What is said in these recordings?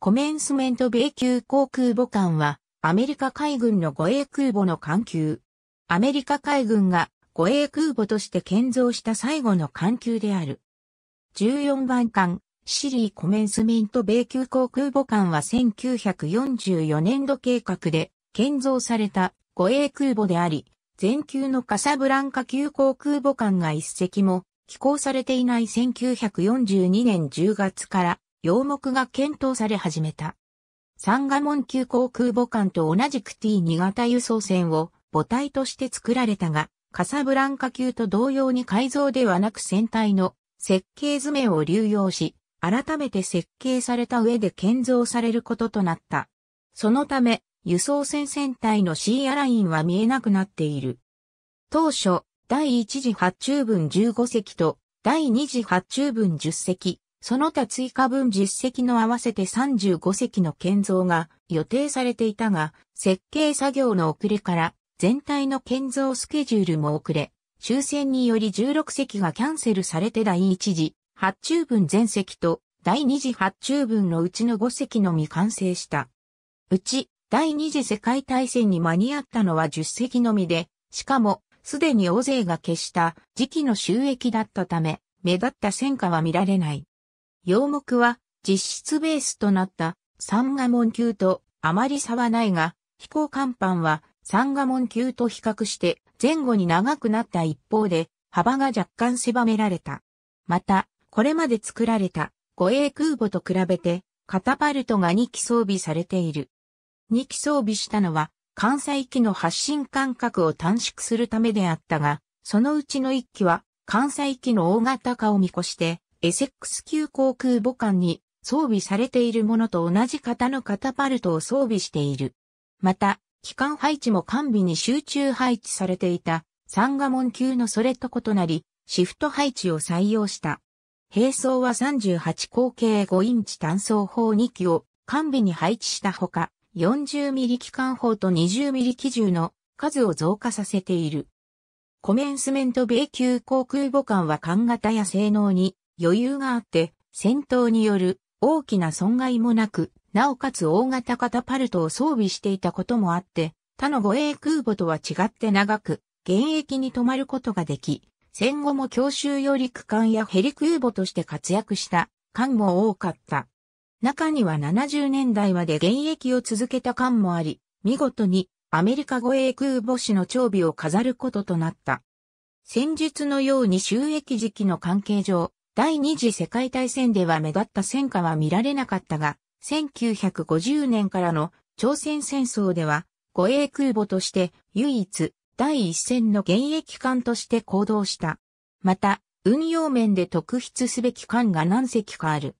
コメンスメント米級航空母艦は、アメリカ海軍の護衛空母の艦級。アメリカ海軍が護衛空母として建造した最後の艦級である。14番艦、シリーコメンスメント米級航空母艦は1944年度計画で建造された護衛空母であり、全級のカサブランカ級航空母艦が一隻も寄港されていない1942年10月から養目が検討され始めた。三河門急航空母艦と同じく T2 型輸送船を母体として作られたが、カサブランカ級と同様に改造ではなく船体の設計図面を流用し、改めて設計された上で建造されることとなった。そのため、輸送船船体のシーアラインは見えなくなっている。当初、第1次発注分15隻と第2次発注分10隻、その他追加分10の合わせて35隻の建造が予定されていたが、設計作業の遅れから全体の建造スケジュールも遅れ、終戦により16隻がキャンセルされて第1次発注分全隻と第2次発注分のうちの5隻のみ完成した。うち第2次世界大戦に間に合ったのは10隻のみで、しかもすでに大勢が消した時期の収益だったため、目立った戦果は見られない。洋目は実質ベースとなった三ガ門級とあまり差はないが、飛行甲板は三ガ門級と比較して前後に長くなった一方で幅が若干狭められた。また、これまで作られた護衛空母と比べてカタパルトが2機装備されている。2機装備したのは関西機の発進間隔を短縮するためであったが、そのうちの1機は関西機の大型化を見越してエセックス級航空母艦に装備されているものと同じ型のカタパルトを装備している。また、機関配置も完備に集中配置されていた、三ガ門級のそれと異なり、シフト配置を採用した。並走は38口径5インチ単装砲2機を完備に配置したほか、40ミリ機関砲と20ミリ機銃の数を増加させている。コメンスメント米級航空母艦は艦型や性能に余裕があって、戦闘による大きな損害もなく、なおかつ大型カタパルトを装備していたこともあって、他の護衛空母とは違って長く、現役に泊まることができ、戦後も強襲り区間やヘリ空母として活躍した艦も多かった。中には70年代まで現役を続けた艦もあり、見事にアメリカ護衛空母士の長尾を飾ることとなった。戦術のように収益時期の関係上、第二次世界大戦では目立った戦果は見られなかったが、1950年からの朝鮮戦争では、護衛空母として唯一第一線の現役艦として行動した。また、運用面で特筆すべき艦が何隻かある。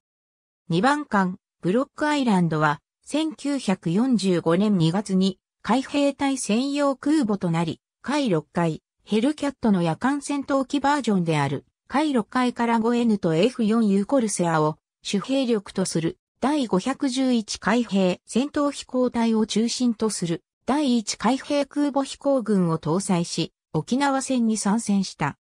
2番艦、ブロックアイランドは、1945年2月に海兵隊専用空母となり、海6回、ヘルキャットの夜間戦闘機バージョンである回6階から 5N と F4U コルセアを主兵力とする第511海兵戦闘飛行隊を中心とする第1海兵空母飛行群を搭載し沖縄戦に参戦した。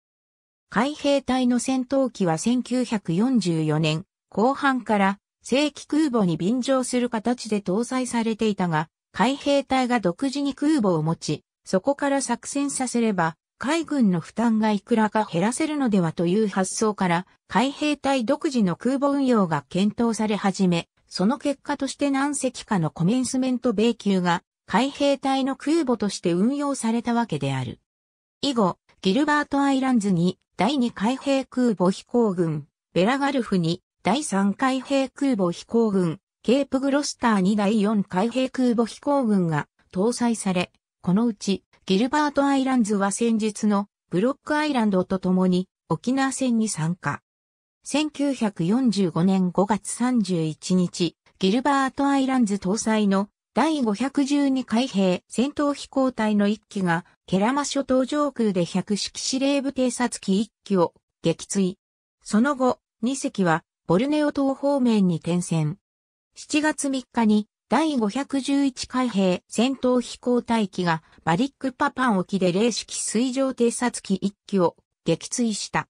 海兵隊の戦闘機は1944年後半から正規空母に便乗する形で搭載されていたが、海兵隊が独自に空母を持ち、そこから作戦させれば、海軍の負担がいくらか減らせるのではという発想から、海兵隊独自の空母運用が検討され始め、その結果として何隻かのコメンスメント米級が海兵隊の空母として運用されたわけである。以後、ギルバートアイランズに第2海兵空母飛行軍、ベラガルフに第3海兵空母飛行軍、ケープグロスターに第4海兵空母飛行軍が搭載され、このうちギルバートアイランズは先日のブロックアイランドと共に沖縄戦に参加。1945年5月31日、ギルバートアイランズ搭載の第512海兵戦闘飛行隊の1機が、ケラマ諸島上空で100式司令部偵察機1機を撃墜。その後、2隻はボルネオ島方面に転戦。7月3日に第511海兵戦闘飛行隊機がバリックパパン沖で零式水上偵察機1機を撃墜した。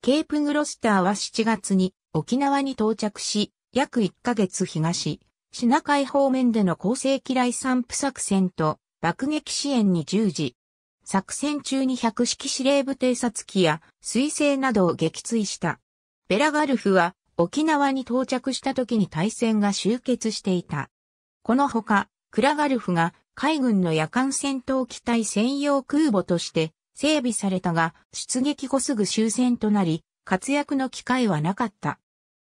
ケープグロスターは7月に沖縄に到着し、約1ヶ月東、シナ海方面での構成機雷散布作戦と爆撃支援に従事。作戦中に百式司令部偵察機や水星などを撃墜した。ベラガルフは沖縄に到着した時に対戦が終結していた。このほか、クラガルフが海軍の夜間戦闘機体専用空母として整備されたが、出撃後すぐ終戦となり、活躍の機会はなかった。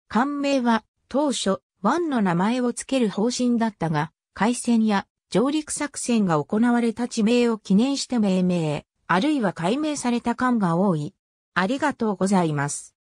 艦名は当初、ンの名前を付ける方針だったが、海戦や上陸作戦が行われた地名を記念して命名、あるいは改名された艦が多い。ありがとうございます。